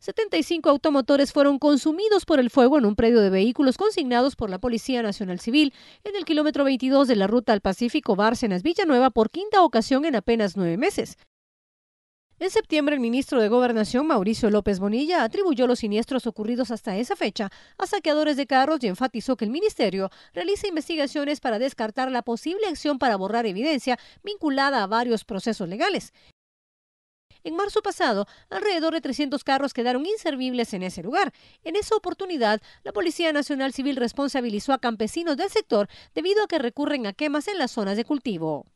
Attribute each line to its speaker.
Speaker 1: 75 automotores fueron consumidos por el fuego en un predio de vehículos consignados por la Policía Nacional Civil en el kilómetro 22 de la ruta al Pacífico Bárcenas-Villanueva por quinta ocasión en apenas nueve meses. En septiembre, el ministro de Gobernación, Mauricio López Bonilla, atribuyó los siniestros ocurridos hasta esa fecha a saqueadores de carros y enfatizó que el ministerio realiza investigaciones para descartar la posible acción para borrar evidencia vinculada a varios procesos legales. En marzo pasado, alrededor de 300 carros quedaron inservibles en ese lugar. En esa oportunidad, la Policía Nacional Civil responsabilizó a campesinos del sector debido a que recurren a quemas en las zonas de cultivo.